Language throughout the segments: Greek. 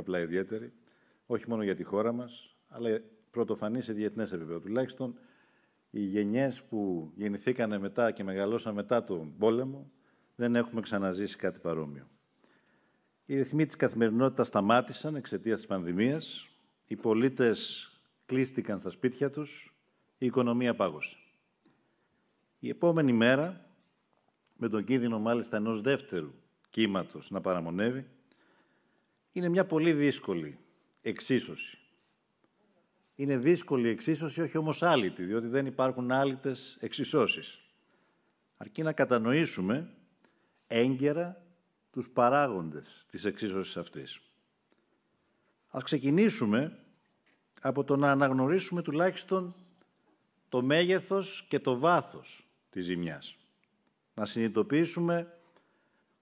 όχι απλά ιδιαίτερη, όχι μόνο για τη χώρα μας, αλλά πρωτοφανής σε διεθνές επίπεδο. Τουλάχιστον οι γενιές που γεννηθήκανε μετά και μεγαλώσαν μετά τον πόλεμο, δεν έχουμε ξαναζήσει κάτι παρόμοιο. Οι ρυθμοί της καθημερινότητας σταμάτησαν εξαιτίας της πανδημίας, οι πολίτες κλείστηκαν στα σπίτια τους, η οικονομία πάγωσε. Η επόμενη μέρα, με τον κίνδυνο μάλιστα ενός δεύτερου κύματος να παραμονεύει, είναι μια πολύ δύσκολη εξίσωση. Είναι δύσκολη εξίσωση, όχι όμως άλυτη, διότι δεν υπάρχουν άλυτες εξισώσεις. Αρκεί να κατανοήσουμε έγκαιρα τους παράγοντες της εξίσωσης αυτής. Ας ξεκινήσουμε από το να αναγνωρίσουμε τουλάχιστον το μέγεθος και το βάθος της ζημιάς. Να συνειδητοποιήσουμε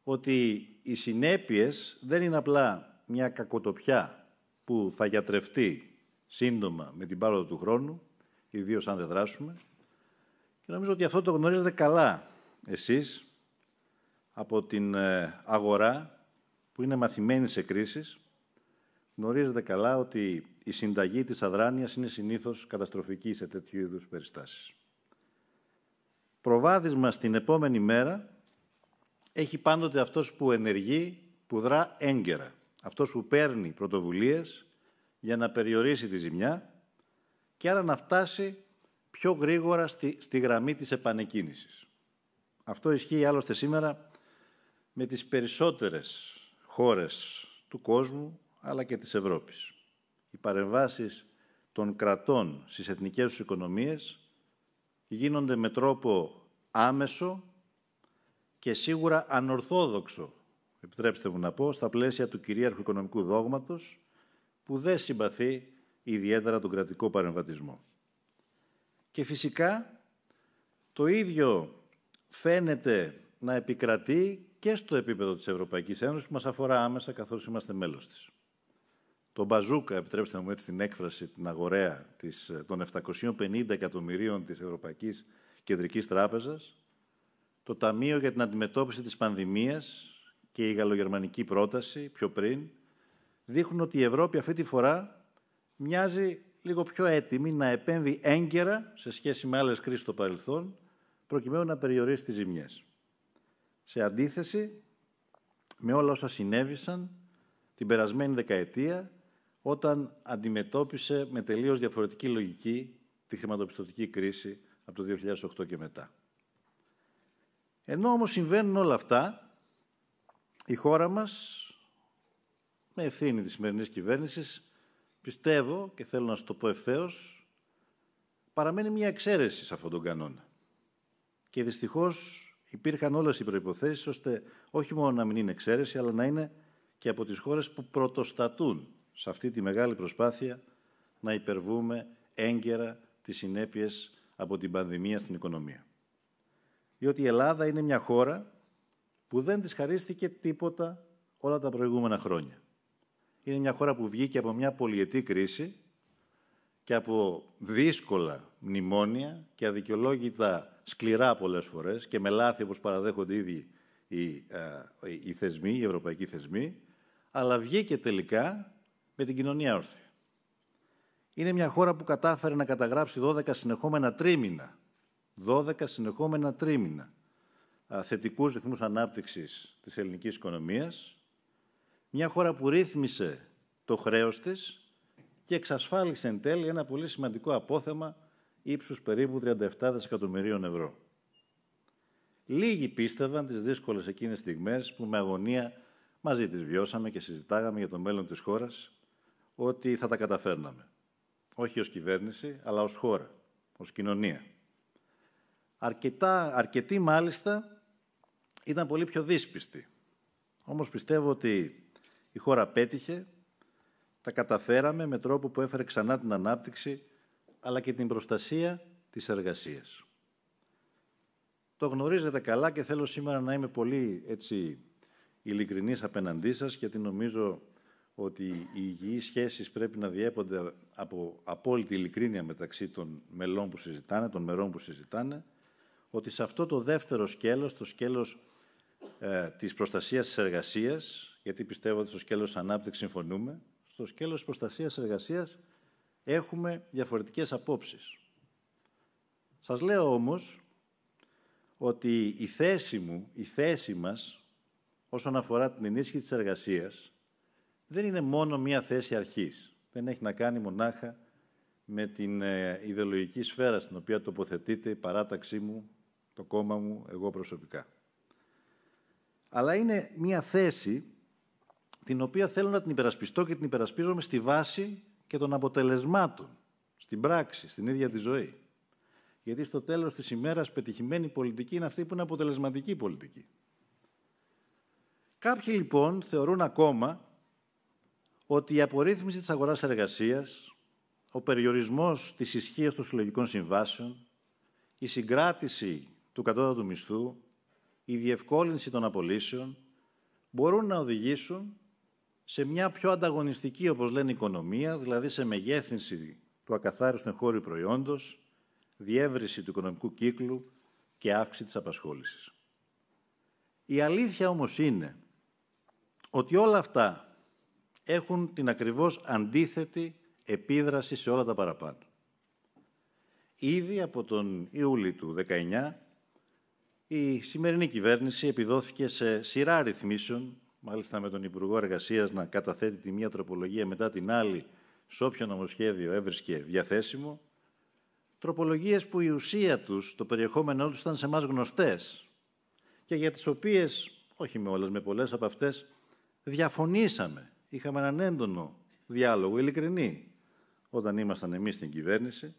ότι οι συνέπειες δεν είναι απλά μια κακοτοπιά που θα γιατρευτεί σύντομα με την πάροδο του χρόνου, ιδίως αν δεν δράσουμε. Και νομίζω ότι αυτό το γνωρίζετε καλά εσείς από την ε, αγορά που είναι μαθημένη σε κρίσεις. Γνωρίζετε καλά ότι η συνταγή της αδράνειας είναι συνήθως καταστροφική σε τέτοιου είδους περιστάσεις. Προβάδισμα στην επόμενη μέρα έχει πάντοτε αυτός που ενεργεί, που δρά έγκαιρα αυτός που παίρνει πρωτοβουλίες για να περιορίσει τη ζημιά και άρα να φτάσει πιο γρήγορα στη, στη γραμμή της επανεκκίνησης. Αυτό ισχύει άλλωστε σήμερα με τις περισσότερες χώρες του κόσμου αλλά και της Ευρώπης. Οι παρεμβάσεις των κρατών στις εθνικές τους οικονομίες γίνονται με τρόπο άμεσο και σίγουρα ανορθόδοξο επιτρέψτε μου να πω, στα πλαίσια του κυρίαρχου οικονομικού δόγματος που δεν συμπαθεί ιδιαίτερα τον κρατικό παρεμβατισμό. Και φυσικά το ίδιο φαίνεται να επικρατεί και στο επίπεδο της Ευρωπαϊκής Ένωσης που μας αφορά άμεσα καθώς είμαστε μέλος της. Το μπαζούκα, επιτρέψτε μου έτσι την έκφραση, την αγορέα της, των 750 εκατομμυρίων της Ευρωπαϊκής Κεντρικής Τράπεζας, το Ταμείο για την Αντιμετώπιση της Πανδημίας, και η γαλλογερμανική πρόταση πιο πριν δείχνουν ότι η Ευρώπη αυτή τη φορά μοιάζει λίγο πιο έτοιμη να επέμβει έγκαιρα σε σχέση με άλλες κρίσεις στο παρελθόν προκειμένου να περιορίσει τις ζημιές. Σε αντίθεση με όλα όσα συνέβησαν την περασμένη δεκαετία όταν αντιμετώπισε με τελείως διαφορετική λογική τη χρηματοπιστωτική κρίση από το 2008 και μετά. Ενώ όμως συμβαίνουν όλα αυτά, η χώρα μας, με ευθύνη της σημερινής κυβέρνησης, πιστεύω και θέλω να σου το πω ευθέως, παραμένει μια εξαίρεση σε αυτόν τον κανόνα. Και δυστυχώς υπήρχαν όλες οι προϋποθέσεις ώστε όχι μόνο να μην είναι εξαίρεση, αλλά να είναι και από τις χώρες που πρωτοστατούν σε αυτή τη μεγάλη προσπάθεια να υπερβούμε έγκαιρα τις συνέπειες από την πανδημία στην οικονομία. Διότι η Ελλάδα είναι μια χώρα που δεν της χαρίστηκε τίποτα όλα τα προηγούμενα χρόνια. Είναι μια χώρα που βγήκε από μια πολιετή κρίση και από δύσκολα μνημόνια και αδικαιολόγητα σκληρά πολλές φορές και με λάθη όπως παραδέχονται ήδη οι, α, ε, οι θεσμοί, οι ευρωπαϊκοί θεσμοί, αλλά βγήκε τελικά με την κοινωνία όρθια. Είναι μια χώρα που κατάφερε να καταγράψει 12 συνεχόμενα τρίμηνα. 12 συνεχόμενα τρίμηνα θετικούς ρυθμούς ανάπτυξης της ελληνικής οικονομίας, μια χώρα που ρύθμισε το χρέος της και εξασφάλισε εν τέλει ένα πολύ σημαντικό απόθεμα ύψους περίπου 37 δισεκατομμυρίων ευρώ. Λίγοι πίστευαν τις δύσκολες εκείνες στιγμές που με αγωνία μαζί τις βιώσαμε και συζητάγαμε για το μέλλον της χώρας ότι θα τα καταφέρναμε. Όχι ως κυβέρνηση, αλλά ως χώρα, ως κοινωνία. Αρκετά, αρκετοί μάλιστα ήταν πολύ πιο δύσπιστη. Όμως πιστεύω ότι η χώρα πέτυχε, τα καταφέραμε με τρόπο που έφερε ξανά την ανάπτυξη, αλλά και την προστασία της εργασίας. Το γνωρίζετε καλά και θέλω σήμερα να είμαι πολύ έτσι, ειλικρινής απέναντί σας, γιατί νομίζω ότι οι υγιείς σχέσεις πρέπει να διέπονται από απόλυτη ειλικρίνεια μεταξύ των μελών που συζητάνε, των μερών που συζητάνε, ότι σε αυτό το δεύτερο σκέλος, το σκέλος ε, της προστασίας της εργασίας, γιατί πιστεύω ότι στο σκέλος ανάπτυξης συμφωνούμε, στο σκέλος προστασίας της εργασίας έχουμε διαφορετικές απόψεις. Σας λέω όμως ότι η θέση μου, η θέση μας, όσον αφορά την ενίσχυση της εργασίας, δεν είναι μόνο μία θέση αρχής. Δεν έχει να κάνει μονάχα με την ε, ιδεολογική σφαίρα στην οποία τοποθετείται η παράταξή μου, το κόμμα μου, εγώ προσωπικά αλλά είναι μια θέση την οποία θέλω να την υπερασπιστώ και την υπερασπίζομαι στη βάση και των αποτελεσμάτων, στην πράξη, στην ίδια τη ζωή. Γιατί στο τέλος της ημέρας πετυχημένη πολιτική είναι αυτή που είναι αποτελεσματική πολιτική. Κάποιοι λοιπόν θεωρούν ακόμα ότι η απορρίθμιση της αγοράς εργασίας, ο περιορισμός της ισχύως των συλλογικών συμβάσεων, η συγκράτηση του κατώτατου μισθού, η διευκόλυνση των απολύσεων μπορούν να οδηγήσουν σε μια πιο ανταγωνιστική, όπως λένε, οικονομία, δηλαδή σε μεγέθυνση του ακαθάριστου εγχώριου προϊόντος, διεύρυνση του οικονομικού κύκλου και αύξηση της απασχόλησης. Η αλήθεια όμως είναι ότι όλα αυτά έχουν την ακριβώς αντίθετη επίδραση σε όλα τα παραπάνω. Ήδη από τον Ιούλη του 19 η σημερινή κυβέρνηση επιδόθηκε σε σειρά ρυθμίσεων, μάλιστα με τον Υπουργό Εργασίας να καταθέτει τη μία τροπολογία μετά την άλλη σε όποιο νομοσχέδιο έβρισκε διαθέσιμο. Τροπολογίες που η ουσία τους, το περιεχόμενό τους ήταν σε εμάς γνωστές και για τις οποίες, όχι με όλες, με πολλές από αυτές, διαφωνήσαμε. Είχαμε έναν έντονο διάλογο, ειλικρινή, όταν ήμασταν εμείς στην κυβέρνηση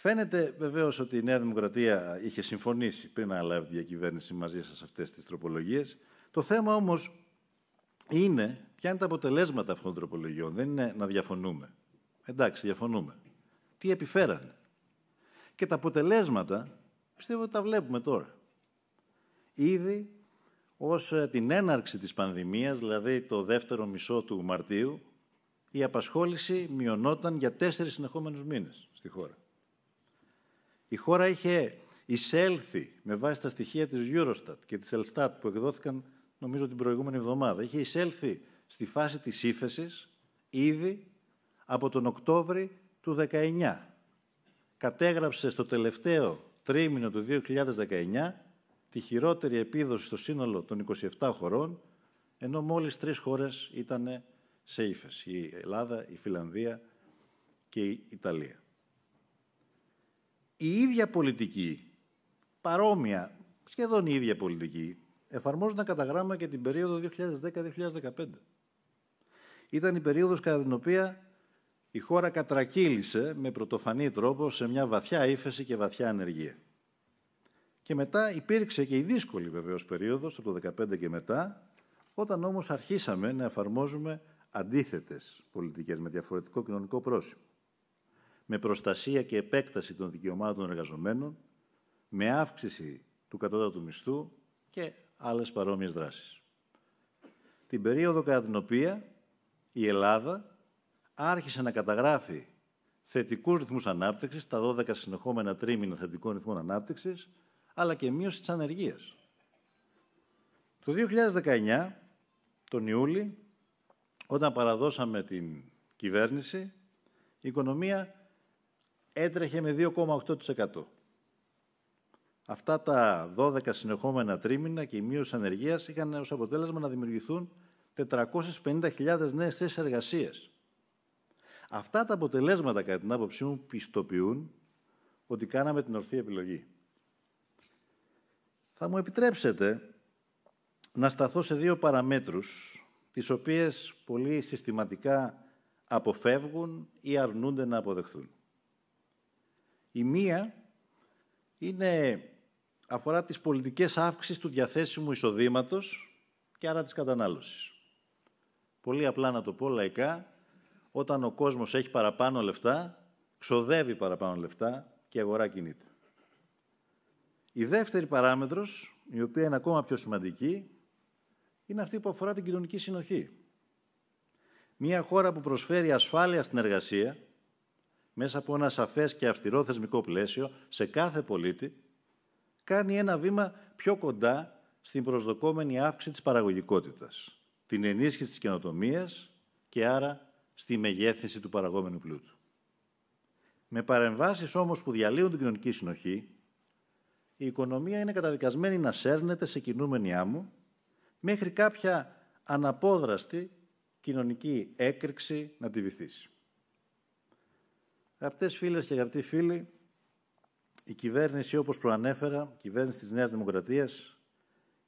Φαίνεται βεβαίως ότι η Νέα Δημοκρατία είχε συμφωνήσει πριν να τη διακυβέρνηση μαζί σας αυτές τις τροπολογίες. Το θέμα όμως είναι ποια είναι τα αποτελέσματα αυτών των τροπολογιών. Δεν είναι να διαφωνούμε. Εντάξει, διαφωνούμε. Τι επιφέρανε. Και τα αποτελέσματα πιστεύω ότι τα βλέπουμε τώρα. Ήδη ως ε, την έναρξη της πανδημίας, δηλαδή το δεύτερο μισό του Μαρτίου, η απασχόληση μειωνόταν για τέσσερις συνεχόμενους μήνες στη χώρα. Η χώρα είχε εισέλθει με βάση τα στοιχεία της Eurostat και της Elstat που εκδόθηκαν νομίζω την προηγούμενη εβδομάδα. Είχε εισέλθει στη φάση της ύφεσης ήδη από τον Οκτώβρη του 19. Κατέγραψε στο τελευταίο τρίμηνο του 2019 τη χειρότερη επίδοση στο σύνολο των 27 χωρών, ενώ μόλις τρεις χώρες ήταν σε ύφεση. Η Ελλάδα, η Φιλανδία και η Ιταλία η ίδια πολιτική, παρόμοια, σχεδόν η ίδια πολιτική, εφαρμόζονταν κατά γράμμα και την περίοδο 2010-2015. Ήταν η περίοδος κατά την οποία η χώρα κατρακύλησε με πρωτοφανή τρόπο σε μια βαθιά ύφεση και βαθιά ανεργία. Και μετά υπήρξε και η δύσκολη βεβαίως περίοδος, από το 2015 και μετά, όταν όμως αρχίσαμε να εφαρμόζουμε αντίθετες πολιτικές με διαφορετικό κοινωνικό πρόσημο με προστασία και επέκταση των δικαιωμάτων των εργαζομένων, με αύξηση του κατώτατου μισθού και άλλες παρόμοιες δράσεις. Την περίοδο κατά την οποία η Ελλάδα άρχισε να καταγράφει θετικούς ρυθμούς ανάπτυξης, τα 12 συνεχόμενα τρίμηνα θετικών ρυθμών ανάπτυξης, αλλά και μείωση της ανεργίας. Το 2019, τον Ιούλη, όταν παραδώσαμε την κυβέρνηση, η οικονομία έτρεχε με 2,8%. Αυτά τα 12 συνεχόμενα τρίμηνα και η μείωση ανεργίας είχαν ως αποτέλεσμα να δημιουργηθούν 450.000 νέες θέσεις εργασίας. Αυτά τα αποτελέσματα, κατά την άποψή μου, πιστοποιούν ότι κάναμε την ορθή επιλογή. Θα μου επιτρέψετε να σταθώ σε δύο παραμέτρους, τις οποίες πολύ συστηματικά αποφεύγουν ή αρνούνται να αποδεχθούν. Η μία είναι, αφορά τις πολιτικές αύξησης του διαθέσιμου εισοδήματος και άρα της κατανάλωσης. Πολύ απλά να το πω λαϊκά, όταν ο κόσμος έχει παραπάνω λεφτά, ξοδεύει παραπάνω λεφτά και η αγορά κινείται. Η δεύτερη παράμετρος, η οποία είναι ακόμα πιο σημαντική, είναι αυτή που αφορά την κοινωνική συνοχή. Μια χώρα που προσφέρει ασφάλεια στην εργασία, μέσα από ένα σαφές και αυστηρό θεσμικό πλαίσιο σε κάθε πολίτη, κάνει ένα βήμα πιο κοντά στην προσδοκόμενη αύξηση της παραγωγικότητας, την ενίσχυση της καινοτομίας και άρα στη μεγέθυνση του παραγόμενου πλούτου. Με παρεμβάσεις όμως που διαλύουν την κοινωνική συνοχή, η οικονομία είναι καταδικασμένη να σέρνεται σε κινούμενη άμμο μέχρι κάποια αναπόδραστη κοινωνική έκρηξη να τη βυθίσει. Αγαπητές φίλες και αγαπητοί φίλοι, η κυβέρνηση, όπως προανέφερα, η κυβέρνηση της Νέας Δημοκρατίας,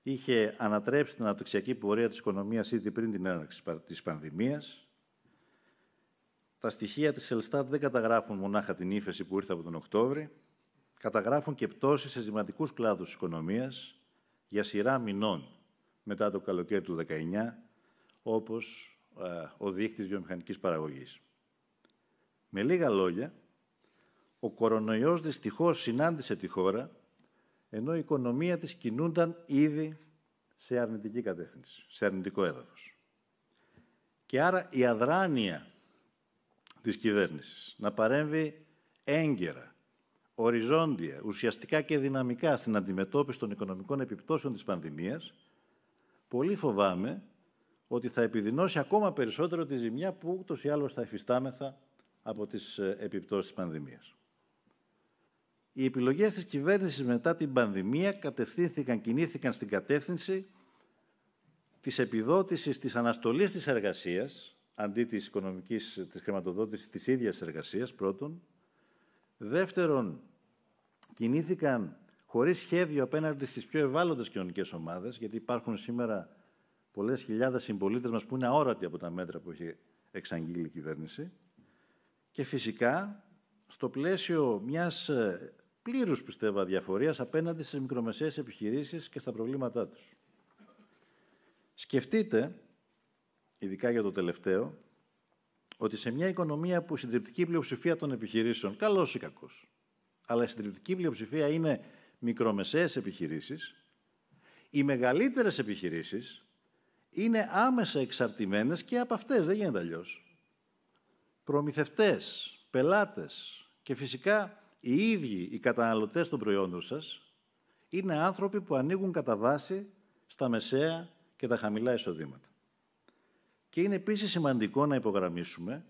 είχε ανατρέψει την αναπτυξιακή πορεία της οικονομίας ήδη πριν την έναρξη της πανδημίας. Τα στοιχεία της Ελστάτ δεν καταγράφουν μονάχα την ύφεση που ήρθε από τον Οκτώβρη, καταγράφουν και πτώσεις σε σημαντικούς κλάδους της οικονομίας για σειρά μηνών μετά το καλοκαίρι του 2019, όπως ε, ο δείκτης βιομηχανικής παραγωγής. Με λίγα λόγια, ο κορονοϊός δυστυχώς συνάντησε τη χώρα, ενώ η οικονομία της κινούνταν ήδη σε αρνητική κατεύθυνση, σε αρνητικό έδαφος. Και άρα η αδράνεια της κυβέρνησης να παρέμβει έγκαιρα, οριζόντια, ουσιαστικά και δυναμικά στην αντιμετώπιση των οικονομικών επιπτώσεων της πανδημίας, πολύ φοβάμαι ότι θα επιδεινώσει ακόμα περισσότερο τη ζημιά που ούτως ή άλλως θα εφιστάμεθα από τις ε, επιπτώσεις της πανδημίας. Οι επιλογές της κυβέρνησης μετά την πανδημία κατευθύνθηκαν, κινήθηκαν στην κατεύθυνση της επιδότησης της αναστολής της εργασίας, αντί της οικονομικής, της χρηματοδότησης της ίδιας εργασίας, πρώτον. Δεύτερον, κινήθηκαν χωρίς σχέδιο απέναντι στις πιο ευάλωτες κοινωνικές ομάδες, γιατί υπάρχουν σήμερα πολλές χιλιάδες συμπολίτες μας που είναι αόρατοι από τα μέτρα που έχει εξαγγείλει η κυβέρνηση και φυσικά στο πλαίσιο μιας ε, πλήρους πιστεύω διαφορίας απέναντι στις μικρομεσαίες επιχειρήσεις και στα προβλήματά τους. Σκεφτείτε, ειδικά για το τελευταίο, ότι σε μια οικονομία που η συντριπτική πλειοψηφία των επιχειρήσεων, καλός καλό η συντριπτική πλειοψηφία είναι ειναι μικρομεσαίες επιχειρήσεις, οι μεγαλύτερες επιχειρήσεις είναι άμεσα εξαρτημένες και από αυτές, δεν γίνεται αλλιώς προμηθευτές, πελάτες και φυσικά οι ίδιοι οι καταναλωτές των προϊόντων σας είναι άνθρωποι που ανοίγουν κατά βάση στα μεσαία και τα χαμηλά εισοδήματα. Και είναι επίσης σημαντικό να υπογραμμίσουμε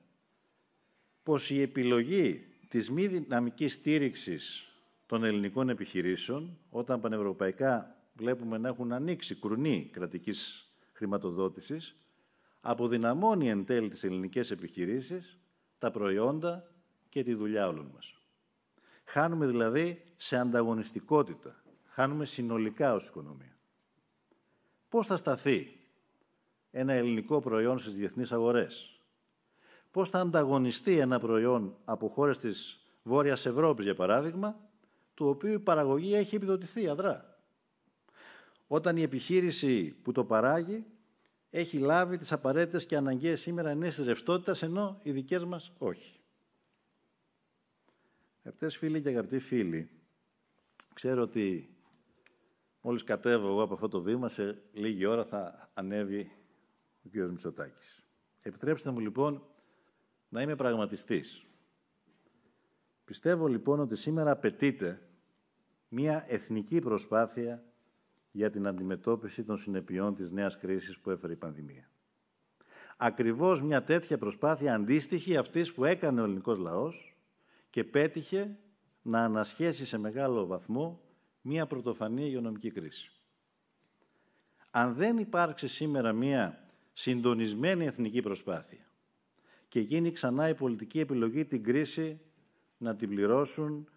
πως η επιλογή της μη δυναμικής στήριξης των ελληνικών επιχειρήσεων, όταν πανευρωπαϊκά βλέπουμε να έχουν ανοίξει κρουνή κρατικής χρηματοδότησης, αποδυναμώνει εν τέλει τις ελληνικές επιχειρήσεις τα προϊόντα και τη δουλειά όλων μας. Χάνουμε δηλαδή σε ανταγωνιστικότητα. Χάνουμε συνολικά ως οικονομία. Πώς θα σταθεί ένα ελληνικό προϊόν στις διεθνείς αγορές. Πώς θα ανταγωνιστεί ένα προϊόν από χώρες της Βόρειας Ευρώπης, για παράδειγμα, του οποίου η παραγωγή έχει επιδοτηθεί αδρά. Όταν η επιχείρηση που το παράγει έχει λάβει τις απαραίτητες και αναγκαίες σήμερα ενέσεις ρευστότητας, ενώ οι δικές μας όχι. Αγαπητές φίλοι και αγαπητοί φίλοι, ξέρω ότι μόλις κατέβω εγώ από αυτό το βήμα, σε λίγη ώρα θα ανέβει ο κ. Μητσοτάκης. Επιτρέψτε μου λοιπόν να είμαι πραγματιστής. Πιστεύω λοιπόν ότι σήμερα απαιτείται μια εθνική προσπάθεια για την αντιμετώπιση των συνεπειών της νέας κρίσης που έφερε η πανδημία. Ακριβώς μια τέτοια προσπάθεια αντίστοιχη αυτής που έκανε ο ελληνικός λαός και πέτυχε να ανασχέσει σε μεγάλο βαθμό μια πρωτοφανή υγειονομική κρίση. Αν δεν υπάρξει σήμερα μια συντονισμένη εθνική προσπάθεια και γίνει ξανά η πολιτική επιλογή την κρίση να την πληρώσουν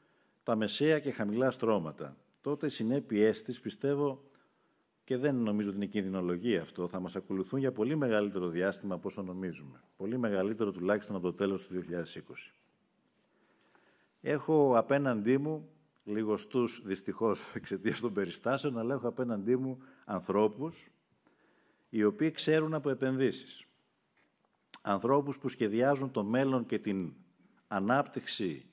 τα μεσαία και χαμηλά στρώματα, τότε οι συνέπειές της πιστεύω και δεν νομίζω ότι είναι κινδυνολογία αυτό, θα μας ακολουθούν για πολύ μεγαλύτερο διάστημα από όσο νομίζουμε. Πολύ μεγαλύτερο τουλάχιστον από το τέλος του 2020. Έχω απέναντί μου, λίγο δυστυχώ δυστυχώς εξαιτίας των περιστάσεων, αλλά έχω απέναντί μου ανθρώπους οι οποίοι ξέρουν από επενδύσεις: ανθρώπους που σχεδιάζουν το μέλλον και την ανάπτυξη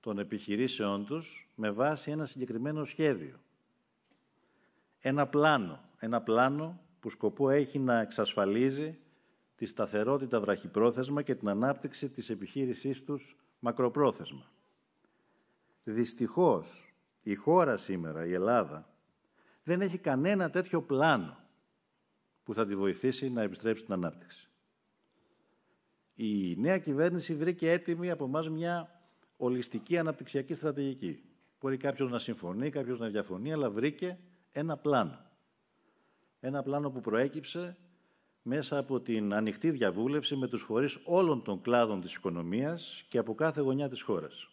των επιχειρήσεών τους με βάση ένα συγκεκριμένο σχέδιο. Ένα πλάνο, ένα πλάνο που σκοπό έχει να εξασφαλίζει τη σταθερότητα βραχυπρόθεσμα και την ανάπτυξη της επιχείρησής τους μακροπρόθεσμα. Δυστυχώς, η χώρα σήμερα, η Ελλάδα, δεν έχει κανένα τέτοιο πλάνο που θα τη βοηθήσει να επιστρέψει την ανάπτυξη. Η νέα κυβέρνηση βρήκε έτοιμη από εμά μια ολιστική αναπτυξιακή στρατηγική. Μπορεί κάποιος να συμφωνεί, κάποιος να διαφωνεί, αλλά βρήκε ένα πλάνο. Ένα πλάνο που προέκυψε μέσα από την ανοιχτή διαβούλευση με τους φορείς όλων των κλάδων της οικονομίας και από κάθε γωνιά της χώρας.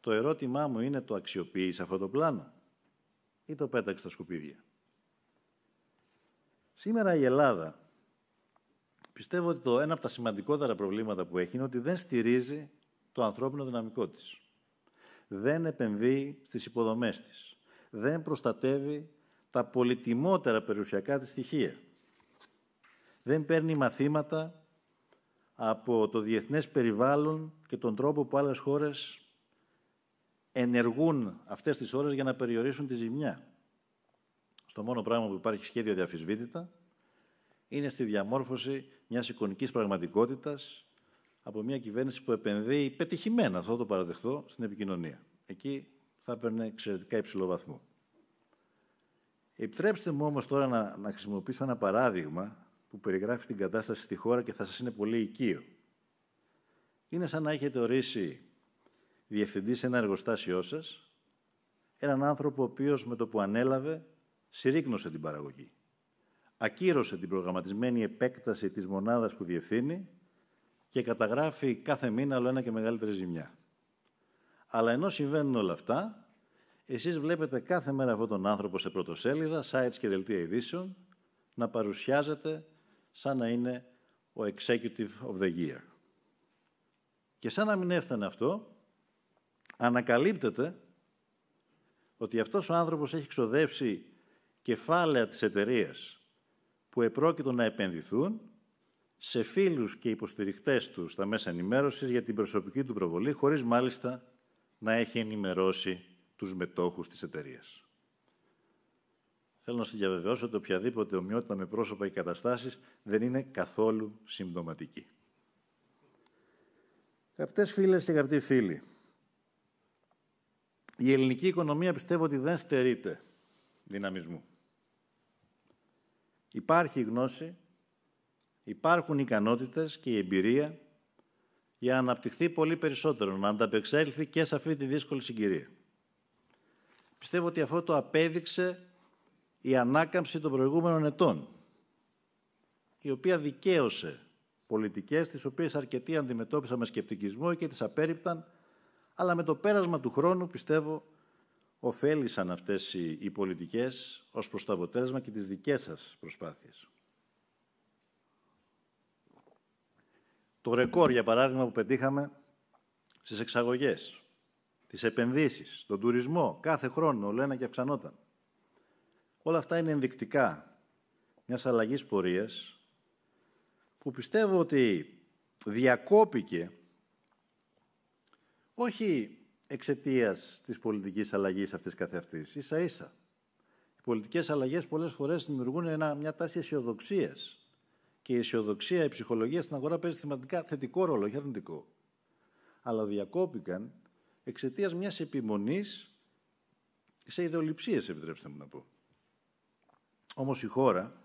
Το ερώτημά μου είναι το αξιοποίησε αυτό το πλάνο ή το πέταξε στα σκουπίδια. Σήμερα η Ελλάδα πιστεύω ότι το ένα από τα σημαντικότερα προβλήματα που έχει είναι ότι δεν στηρίζει το ανθρώπινο δυναμικό της δεν επενδύει στις υποδομές της, δεν προστατεύει τα πολυτιμότερα περιουσιακά της στοιχεία, δεν παίρνει μαθήματα από το διεθνές περιβάλλον και τον τρόπο που άλλες χώρες ενεργούν αυτές τις ώρες για να περιορίσουν τη ζημιά. Στο μόνο πράγμα που υπάρχει σχέδιο διαφυσβήτητα είναι στη διαμόρφωση μιας εικονικής πραγματικότητας από μια κυβέρνηση που επενδύει πετυχημένα, αυτό το παραδεχτώ, στην επικοινωνία. Εκεί θα έπαιρνε εξαιρετικά υψηλό βαθμό. Επιτρέψτε μου όμως τώρα να, να χρησιμοποιήσω ένα παράδειγμα που περιγράφει την κατάσταση στη χώρα και θα σας είναι πολύ οικείο. Είναι σαν να έχετε ορίσει διευθυντή σε ένα εργοστάσιό σας, έναν άνθρωπο ο οποίος με το που ανέλαβε συρρήκνωσε την παραγωγή. Ακύρωσε την προγραμματισμένη επέκταση της μονάδας που διευθύνει και καταγράφει κάθε μήνα άλλο ένα και μεγαλύτερη ζημιά. Αλλά ενώ συμβαίνουν όλα αυτά, εσείς βλέπετε κάθε μέρα αυτόν τον άνθρωπο σε πρωτοσέλιδα, sites και δελτία ειδήσεων, να παρουσιάζεται σαν να είναι ο Executive of the Year. Και σαν να μην έφτανε αυτό, ανακαλύπτεται ότι αυτός ο άνθρωπος έχει ξοδέψει κεφάλαια της εταιρείας που επρόκειτο να επενδυθούν σε φίλους και υποστηριχτές τους στα μέσα ενημέρωσης για την προσωπική του προβολή, χωρίς μάλιστα να έχει ενημερώσει τους μετόχους της εταιρείας. Θέλω να σας διαβεβαιώσω ότι οποιαδήποτε ομοιότητα με πρόσωπα ή καταστάσεις δεν είναι καθόλου συμπτωματική. Καπτές φίλες και καπτοί φίλοι, η ελληνική οικονομία πιστεύω ότι δεν στερείται και αγαπητοι φιλοι η Υπάρχει γνώση υπάρχουν ικανότητες και η εμπειρία για να αναπτυχθεί πολύ περισσότερο, να ανταπεξέλθει και σε αυτή τη δύσκολη συγκυρία. Πιστεύω ότι αυτό το απέδειξε η ανάκαμψη των προηγούμενων ετών, η οποία δικαίωσε πολιτικές τις οποίες αρκετοί αντιμετώπισαν με σκεπτικισμό και τις απέρριπταν, αλλά με το πέρασμα του χρόνου πιστεύω ωφέλησαν αυτές οι πολιτικές ως προς και τις δικές σας προσπάθειες. Το ρεκόρ, για παράδειγμα, που πετύχαμε στις εξαγωγές, τις επενδύσεις, τον τουρισμό, κάθε χρόνο, όλο ένα και αυξανόταν. Όλα αυτά είναι ενδεικτικά μιας αλλαγής πορείας που πιστεύω ότι διακόπηκε όχι εξαιτίας της πολιτικής αλλαγής αυτής καθεαυτής, ίσα ίσα. Οι πολιτικές αλλαγές πολλές φορές δημιουργούν μια τάση αισιοδοξίας και η αισιοδοξία, η ψυχολογία στην αγορά παίζει θεματικά θετικό ρόλο, όχι αρνητικό. Αλλά διακόπηκαν εξαιτίας μιας επιμονής σε ιδεολειψίες, επιτρέψτε μου να πω. Όμως η χώρα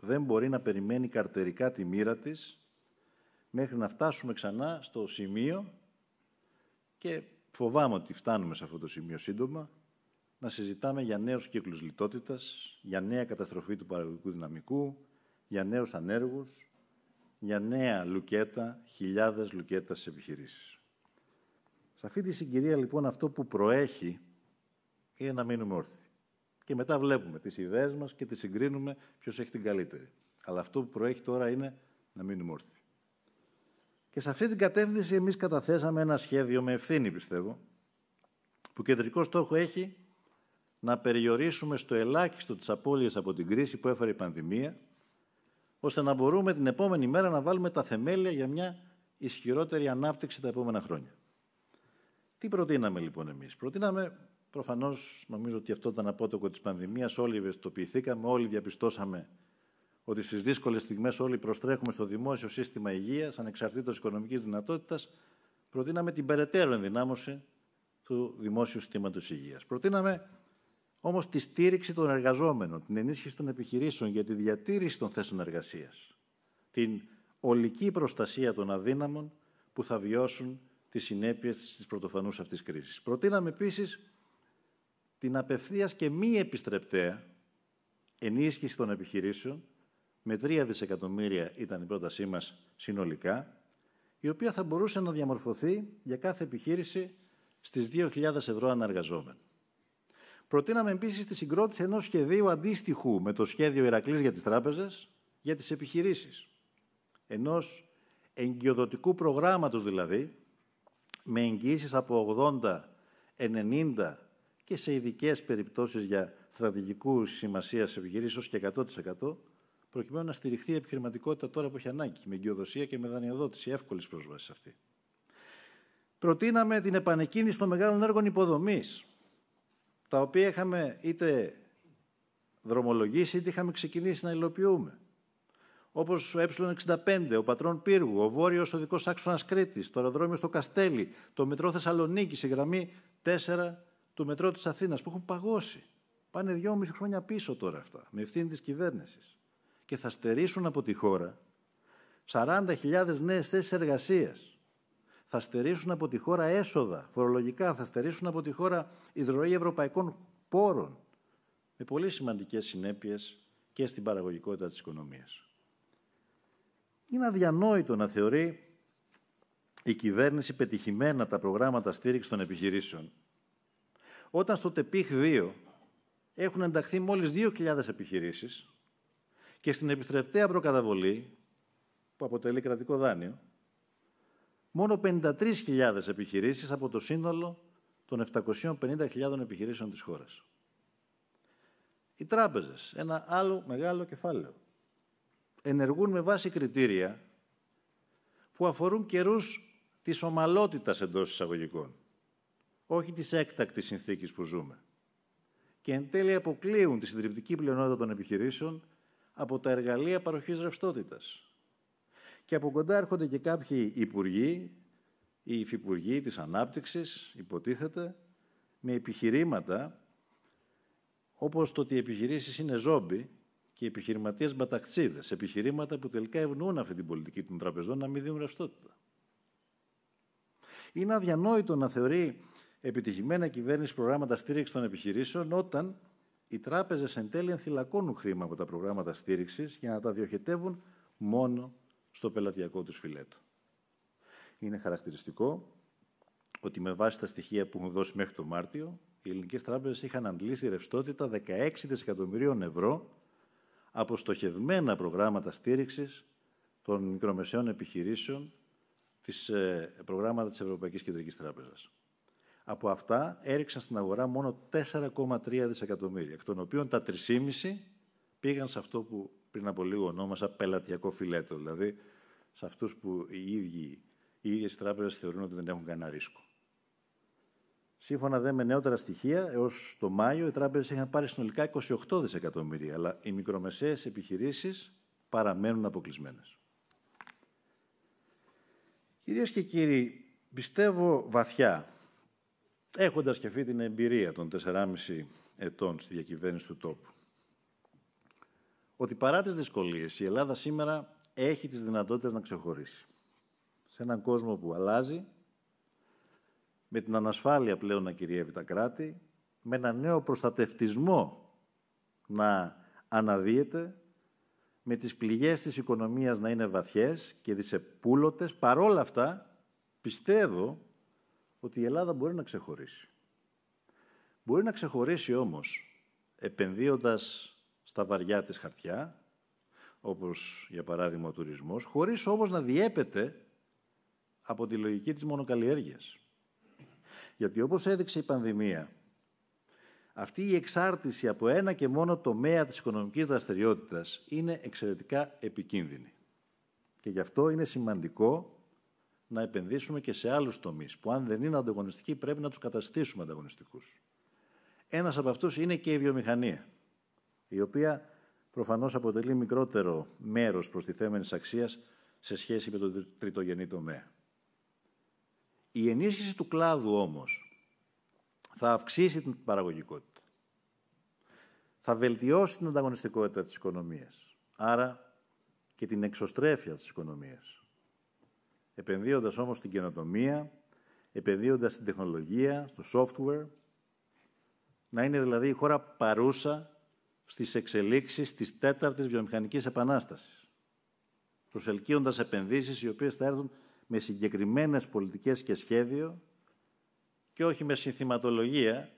δεν μπορεί να περιμένει καρτερικά τη μοίρα της μέχρι να φτάσουμε ξανά στο σημείο και φοβάμαι ότι φτάνουμε σε αυτό το σημείο σύντομα, να συζητάμε για νέους κύκλους λιτότητας, για νέα καταστροφή του παραγωγικού δυναμικού, για νέους ανέργους, για νέα λουκέτα, χιλιάδες λουκέτας σε επιχειρήσεις. Σε αυτή τη συγκυρία λοιπόν αυτό που προέχει είναι να μείνουμε όρθιοι. Και μετά βλέπουμε τις ιδέες μας και τις συγκρίνουμε ποιος έχει την καλύτερη. Αλλά αυτό που προέχει τώρα είναι να μείνουμε όρθιοι. Και σε αυτή την κατεύθυνση εμείς καταθέσαμε ένα σχέδιο με ευθύνη πιστεύω, που κεντρικό στόχο έχει να περιορίσουμε στο ελάχιστο τις απώλειες από την κρίση που έφερε η πανδημία, ώστε να μπορούμε την επόμενη μέρα να βάλουμε τα θεμέλια για μια ισχυρότερη ανάπτυξη τα επόμενα χρόνια. Τι προτείναμε λοιπόν εμείς, Προτείναμε προφανώς, νομίζω ότι αυτό ήταν απότοκο της πανδημίας. Όλοι ευαισθητοποιηθήκαμε, όλοι διαπιστώσαμε ότι στις δύσκολες στιγμές όλοι προστρέχουμε στο δημόσιο σύστημα υγείας, ανεξαρτήτως οικονομικής δυνατότητας. Προτείναμε την περαιτέρω ενδυνάμωση του δημόσιου συστήματος υγείας. Προτείναμε Όμως τη στήριξη των εργαζόμενων, την ενίσχυση των επιχειρήσεων για τη διατήρηση των θέσεων εργασίας, την ολική προστασία των αδύναμων που θα βιώσουν τις συνέπειες της πρωτοφανούς αυτής κρίσης. Προτείναμε επίσης την απευθείας και μη επιστρεπταία ενίσχυση των επιχειρήσεων με 3 δισεκατομμύρια ήταν η πρότασή μας συνολικά, η οποία θα μπορούσε να διαμορφωθεί για κάθε επιχείρηση στις 2.000 ευρώ αναργαζόμενων. Προτείναμε επίσης τη συγκρότηση ενός σχεδίου αντίστοιχου με το σχέδιο Ηρακλής για τις τράπεζες, για τις επιχειρήσεις. Ενός εγκυοδοτικού προγράμματος δηλαδή, με εγγυήσεις από 80, 90 και σε ειδικές περιπτώσεις για στρατηγικού σημασίας επιχειρήσεις ως και 100%, προκειμένου να στηριχθεί η επιχειρηματικότητα τώρα που έχει ανάγκη, με εγκυοδοσία και με δανειοδότηση, εύκολη πρόσβαση αυτή. Προτείναμε την επανεκκίνηση των μεγάλων έργων υποδομής, τα οποία είχαμε είτε δρομολογήσει είτε είχαμε ξεκινήσει να υλοποιούμε. Όπως ο Ε65, ο Πατρών Πύργου, ο Βόρειος Οδικό Άξονας Κρήτης, το αεροδρόμιο στο Καστέλι, το Μετρό Θεσσαλονίκη, η γραμμή 4 του Μετρό της Αθήνας, που έχουν παγώσει. Πάνε δυόμιση χρόνια πίσω τώρα αυτά, με ευθύνη της κυβέρνησης. Και θα στερήσουν από τη χώρα 40.000 νέες θέσεις εργασίας θα στερήσουν από τη χώρα έσοδα φορολογικά, θα στερήσουν από τη χώρα υδροή ευρωπαϊκών πόρων με πολύ σημαντικές συνέπειες και στην παραγωγικότητα της οικονομίας. Είναι αδιανόητο να θεωρεί η κυβέρνηση πετυχημένα τα προγράμματα στήριξης των επιχειρήσεων, όταν στο ΤΕΠΙΧ 2 έχουν ενταχθεί μόλις 2.000 επιχειρήσεις και στην επιστρεπτέα προκαταβολή, που αποτελεί κρατικό δάνειο, μόνο 53.000 επιχειρήσεις από το σύνολο των 750.000 επιχειρήσεων της χώρας. Οι τράπεζες, ένα άλλο μεγάλο κεφάλαιο, ενεργούν με βάση κριτήρια που αφορούν καιρούς της ομαλότητας εντός εισαγωγικών, όχι της έκτακτης συνθήκης που ζούμε. Και εν τέλει αποκλείουν τη συντριπτική πλειονότητα των επιχειρήσεων από τα εργαλεία παροχής ρευστότητας και από κοντά έρχονται και κάποιοι υπουργοί οι υφυπουργοί της ανάπτυξης, υποτίθεται, με επιχειρήματα όπως το ότι οι επιχειρήσεις είναι ζόμπι και οι επιχειρηματίες μπαταξίδες, επιχειρήματα που τελικά ευνοούν αυτή την πολιτική των τραπεζών να μην δίνουν ρευστότητα. Είναι αδιανόητο να θεωρεί επιτυχημένα κυβέρνηση προγράμματα στήριξης των επιχειρήσεων όταν οι τράπεζες εν τέλει ενθυλακώνουν χρήμα από τα προγράμματα στήριξης για να τα διοχετεύουν μόνο στο πελατειακό του φιλέτο. Είναι χαρακτηριστικό ότι με βάση τα στοιχεία που έχουν δώσει μέχρι το Μάρτιο, οι ελληνικές τράπεζες είχαν αντλήσει ρευστότητα 16 δισεκατομμυρίων ευρώ από στοχευμένα προγράμματα στήριξης των μικρομεσαίων επιχειρήσεων της ε, προγράμματα της Ευρωπαϊκής Κεντρικής Τράπεζας. Από αυτά έριξαν στην αγορά μόνο 4,3 δισεκατομμύρια, εκ των οποίων τα 3,5 πήγαν σε αυτό που πριν από λίγο ονόμασα πελατειακό φιλέτο. Δηλαδή, σε αυτούς που οι ίδιοι οι ίδιες τράπεζες θεωρούν ότι δεν έχουν κανένα ρίσκο. Σύμφωνα δε με νεότερα στοιχεία, έως το Μάιο οι τράπεζες είχαν πάρει συνολικά 28 δισεκατομμύρια, αλλά οι μικρομεσαίες επιχειρήσεις παραμένουν αποκλεισμένες. Κυρίες και κύριοι, πιστεύω βαθιά, έχοντας και αυτή την εμπειρία των 4,5 ετών στη διακυβέρνηση του τόπου, ότι παρά τις δυσκολίες η Ελλάδα σήμερα έχει τις δυνατότητες να ξεχωρίσει. Σε έναν κόσμο που αλλάζει, με την ανασφάλεια πλέον να κυριεύει τα κράτη, με ένα νέο προστατευτισμό να αναδύεται, με τις πληγές της οικονομίας να είναι βαθιές και δισεπούλωτες, παρόλα αυτά πιστεύω ότι η Ελλάδα μπορεί να ξεχωρίσει. Μπορεί να ξεχωρίσει όμως επενδύοντας στα βαριά της χαρτιά, όπως για παράδειγμα ο τουρισμός, χωρίς όμως να διέπεται από τη λογική της μονοκαλλιέργειας. Γιατί όπως έδειξε η πανδημία, αυτή η εξάρτηση από ένα και μόνο τομέα της οικονομικής δραστηριότητας είναι εξαιρετικά επικίνδυνη. Και γι' αυτό είναι σημαντικό να επενδύσουμε και σε άλλους τομείς, που αν δεν είναι ανταγωνιστικοί πρέπει να τους καταστήσουμε ανταγωνιστικούς. Ένας από αυτούς είναι και η βιομηχανία η οποία προφανώς αποτελεί μικρότερο μέρος προστιθέμενης αξίας σε σχέση με το τριτογενή τομέα. Η ενίσχυση του κλάδου όμως θα αυξήσει την παραγωγικότητα. Θα βελτιώσει την ανταγωνιστικότητα της οικονομίας. Άρα και την εξωστρέφεια της οικονομίας. Επενδύοντας όμως στην καινοτομία, επενδύοντας στην τεχνολογία, στο software, να είναι δηλαδή η χώρα παρούσα στις εξελίξεις της τέταρτης βιομηχανικής επανάστασης, προσελκύοντας επενδύσεις οι οποίες θα έρθουν με συγκεκριμένες πολιτικές και σχέδιο και όχι με συνθηματολογία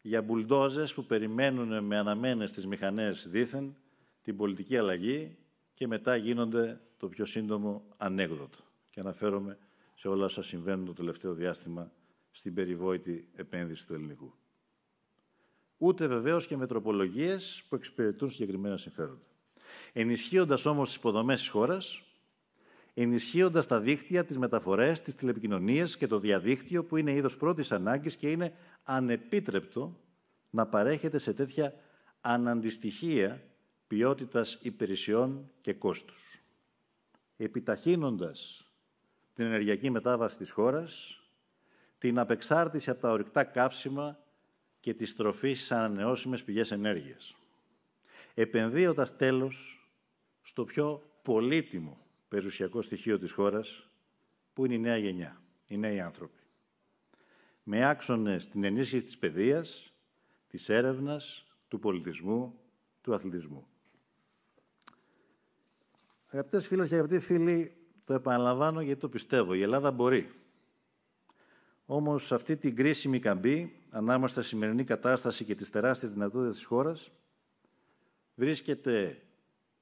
για μπουλντόζες που περιμένουν με αναμένες τις μηχανές δήθεν την πολιτική αλλαγή και μετά γίνονται το πιο σύντομο ανέκδοτο. Και αναφέρομαι σε όλα όσα συμβαίνουν το τελευταίο διάστημα στην περιβόητη επένδυση του ελληνικού ούτε βεβαίως και με τροπολογίε που εξυπηρετούν συγκεκριμένα συμφέροντα. Ενισχύοντας όμως τις υποδομές της χώρας, ενισχύοντας τα δίκτυα, τις μεταφορές, τις τηλεπικοινωνίες και το διαδίκτυο, που είναι είδος πρώτης ανάγκης και είναι ανεπίτρεπτο να παρέχεται σε τέτοια αναντιστοιχεία ποιότητας υπηρεσιών και κόστους. Επιταχύνοντας την ενεργειακή μετάβαση της χώρας, την απεξάρτηση από τα ορυκτά καύσιμα και τη στροφή στι ανανεώσιμες πηγές ενέργειας. Επενδύοντας τέλος στο πιο πολύτιμο περιουσιακό στοιχείο της χώρας, που είναι η νέα γενιά, οι νέοι άνθρωποι. Με άξονες την ενίσχυση της παιδείας, της έρευνας, του πολιτισμού, του αθλητισμού. Αγαπητές φίλες και αγαπητοί φίλοι, το επαναλαμβάνω γιατί το πιστεύω. Η Ελλάδα μπορεί. Όμως σε αυτή την κρίσιμη καμπή, ανάμεσα στη σημερινή κατάσταση και τις τεράστιες δυνατότητες της χώρας, βρίσκεται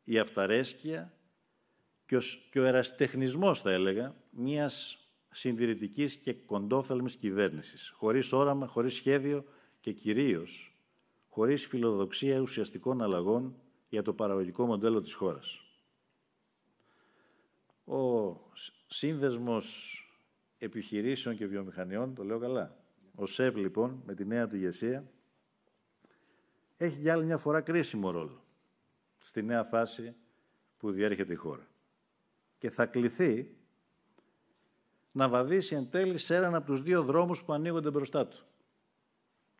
η αυταρέσκεια και ο εραστεχνισμός, θα έλεγα, μιας συντηρητικής και κοντόφθαλμης κυβέρνησης, χωρίς όραμα, χωρίς σχέδιο και κυρίως χωρίς φιλοδοξία ουσιαστικών αλλαγών για το παραγωγικό μοντέλο της χώρας. Ο σύνδεσμος επιχειρήσεων και βιομηχανιών, το λέω καλά. Ο ΣΕΒ, λοιπόν, με τη νέα του ηγεσία, έχει για άλλη μια φορά κρίσιμο ρόλο στη νέα φάση που διέρχεται η χώρα. Και θα κληθεί να βαδίσει εν τέλει σε έναν από τους δύο δρόμους που ανοίγονται μπροστά του.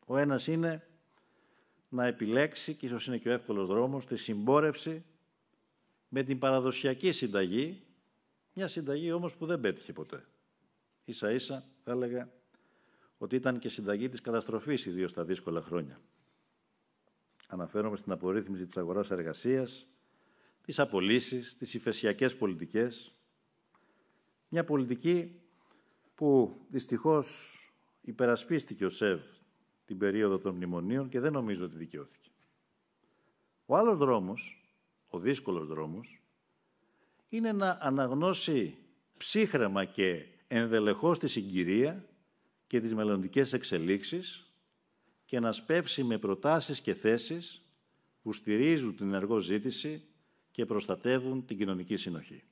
Ο ένας είναι να επιλέξει, και ίσως είναι και ο εύκολος δρόμος, τη συμπόρευση με την παραδοσιακή συνταγή, μια συνταγή όμως που δεν πέτυχε ποτέ ίσα ίσα θα έλεγα ότι ήταν και συνταγή της καταστροφής, ιδίως στα δύσκολα χρόνια. Αναφέρομαι στην απορρίθμιση της αγοράς εργασίας, τις απολύσεις, τις υφεσιακές πολιτικές. Μια πολιτική που δυστυχώς υπερασπίστηκε ο ΣΕΒ την περίοδο των μνημονίων και δεν νομίζω ότι δικαιώθηκε. Ο άλλος δρόμος, ο δύσκολος δρόμος, είναι να αναγνώσει ψύχρεμα και ενδελεχώς τη συγκυρία και τις μελλοντικές εξελίξεις και να σπεύσει με προτάσεις και θέσεις που στηρίζουν την εργοζήτηση και προστατεύουν την κοινωνική συνοχή.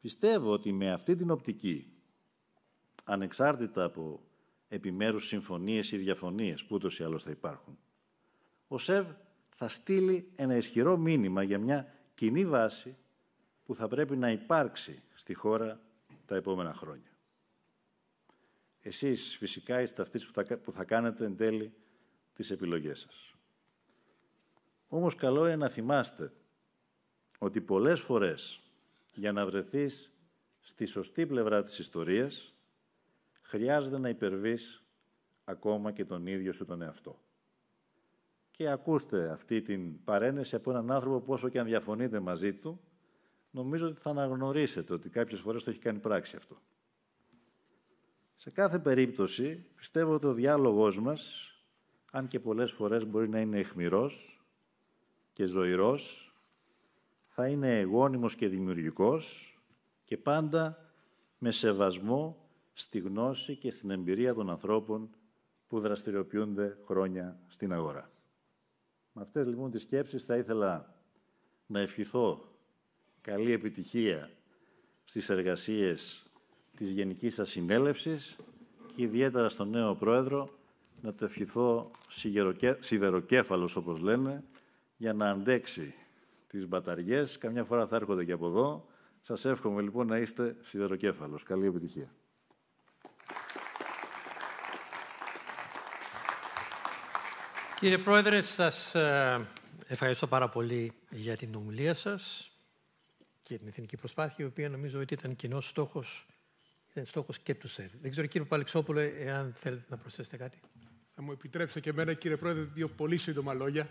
Πιστεύω ότι με αυτή την οπτική, ανεξάρτητα από επιμέρους συμφωνίες ή διαφωνίες που ούτως ή άλλως θα υπάρχουν, ο ΣΕΒ θα στείλει ένα ισχυρό μήνυμα για μια κοινή βάση που θα πρέπει να υπάρξει στη χώρα τα επόμενα χρόνια. Εσείς φυσικά είστε αυτοί που θα, που θα κάνετε εν τέλει τις επιλογές σας. Όμως καλό είναι να θυμάστε ότι πολλές φορές για να βρεθείς στη σωστή πλευρά της ιστορίας χρειάζεται να υπερβείς ακόμα και τον ίδιο σου τον εαυτό. Και ακούστε αυτή την παρένεση από έναν άνθρωπο που όσο και αν διαφωνείτε μαζί του, νομίζω ότι θα αναγνωρίσετε ότι κάποιες φορές το έχει κάνει πράξη αυτό. Σε κάθε περίπτωση, πιστεύω ότι ο διάλογός μας, αν και πολλές φορές μπορεί να είναι εχμηρός και ζωηρός, θα είναι εγώνυμος και δημιουργικός και πάντα με σεβασμό στη γνώση και στην εμπειρία των ανθρώπων που δραστηριοποιούνται χρόνια στην αγορά. Με αυτές λοιπόν τις σκέψεις θα ήθελα να ευχηθώ Καλή επιτυχία στις εργασίες της Γενικής σας Συνέλευσης και ιδιαίτερα στον νέο Πρόεδρο να το ευχηθώ σιδεροκέφαλος, όπως λένε, για να αντέξει τις μπαταριές. Καμιά φορά θα έρχονται και από εδώ. Σας εύχομαι λοιπόν να είστε σιδεροκέφαλος. Καλή επιτυχία. Κύριε Πρόεδρε, σας ε, ευχαριστώ πάρα πολύ για την ομιλία σας και την εθνική προσπάθεια, η οποία νομίζω ότι ήταν κοινός στόχος ήταν στόχος και του ΣΕΡ. Δεν ξέρω, κύριε Παλεξόπουλο, εάν θέλετε να προσθέσετε κάτι. Θα μου επιτρέψετε και εμένα, κύριε Πρόεδρε, δύο πολύ σύντομα λόγια.